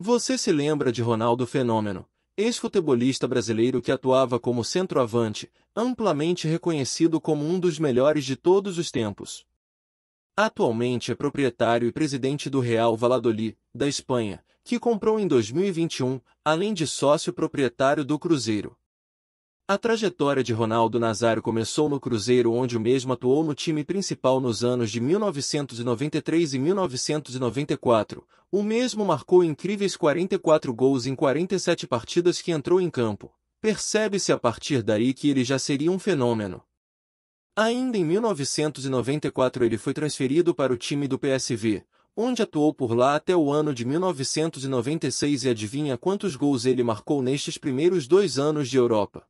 Você se lembra de Ronaldo Fenômeno, ex-futebolista brasileiro que atuava como centroavante, amplamente reconhecido como um dos melhores de todos os tempos. Atualmente é proprietário e presidente do Real Valladolid, da Espanha, que comprou em 2021, além de sócio proprietário do Cruzeiro. A trajetória de Ronaldo Nazário começou no Cruzeiro onde o mesmo atuou no time principal nos anos de 1993 e 1994. O mesmo marcou incríveis 44 gols em 47 partidas que entrou em campo. Percebe-se a partir daí que ele já seria um fenômeno. Ainda em 1994 ele foi transferido para o time do PSV, onde atuou por lá até o ano de 1996 e adivinha quantos gols ele marcou nestes primeiros dois anos de Europa.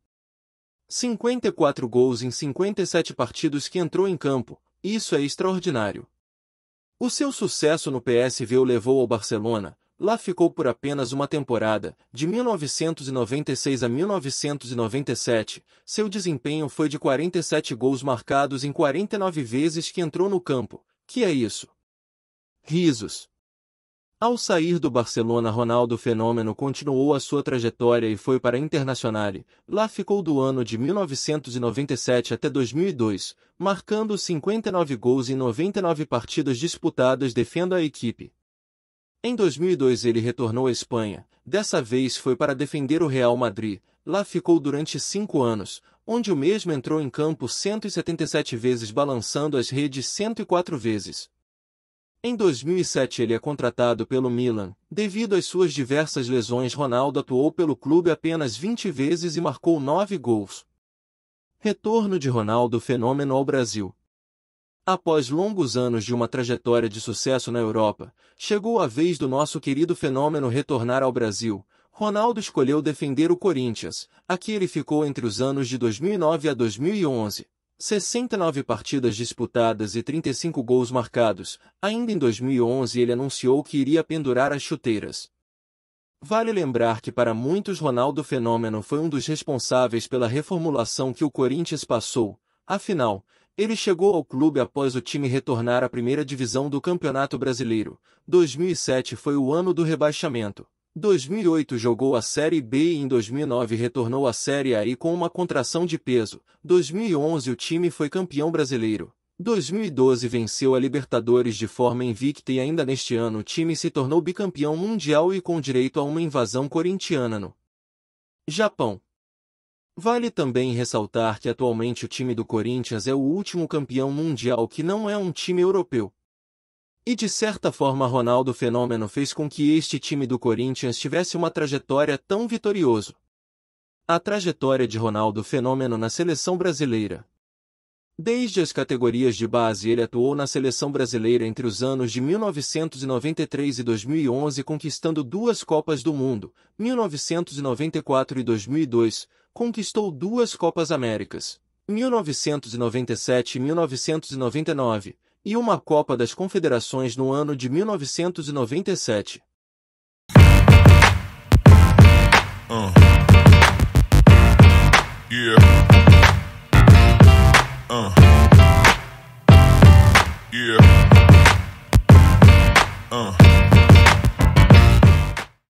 54 gols em 57 partidos que entrou em campo, isso é extraordinário. O seu sucesso no PSV o levou ao Barcelona, lá ficou por apenas uma temporada, de 1996 a 1997, seu desempenho foi de 47 gols marcados em 49 vezes que entrou no campo, que é isso? Risos. Ao sair do Barcelona, Ronaldo Fenômeno continuou a sua trajetória e foi para Internazionale. Lá ficou do ano de 1997 até 2002, marcando 59 gols em 99 partidas disputadas defendendo a equipe. Em 2002 ele retornou à Espanha, dessa vez foi para defender o Real Madrid. Lá ficou durante cinco anos, onde o mesmo entrou em campo 177 vezes balançando as redes 104 vezes. Em 2007 ele é contratado pelo Milan. Devido às suas diversas lesões, Ronaldo atuou pelo clube apenas 20 vezes e marcou 9 gols. Retorno de Ronaldo fenômeno ao Brasil. Após longos anos de uma trajetória de sucesso na Europa, chegou a vez do nosso querido fenômeno retornar ao Brasil. Ronaldo escolheu defender o Corinthians, aqui ele ficou entre os anos de 2009 a 2011. 69 partidas disputadas e 35 gols marcados. Ainda em 2011 ele anunciou que iria pendurar as chuteiras. Vale lembrar que para muitos Ronaldo Fenômeno foi um dos responsáveis pela reformulação que o Corinthians passou. Afinal, ele chegou ao clube após o time retornar à primeira divisão do Campeonato Brasileiro. 2007 foi o ano do rebaixamento. 2008 jogou a Série B e em 2009 retornou à Série A e com uma contração de peso. 2011 o time foi campeão brasileiro. 2012 venceu a Libertadores de forma invicta e ainda neste ano o time se tornou bicampeão mundial e com direito a uma invasão corintiana no Japão. Vale também ressaltar que atualmente o time do Corinthians é o último campeão mundial que não é um time europeu. E de certa forma Ronaldo Fenômeno fez com que este time do Corinthians tivesse uma trajetória tão vitorioso. A trajetória de Ronaldo Fenômeno na seleção brasileira. Desde as categorias de base ele atuou na seleção brasileira entre os anos de 1993 e 2011 conquistando duas Copas do Mundo, 1994 e 2002, conquistou duas Copas Américas, 1997 e 1999, e uma Copa das Confederações no ano de 1997. Uh. Yeah. Uh. Yeah.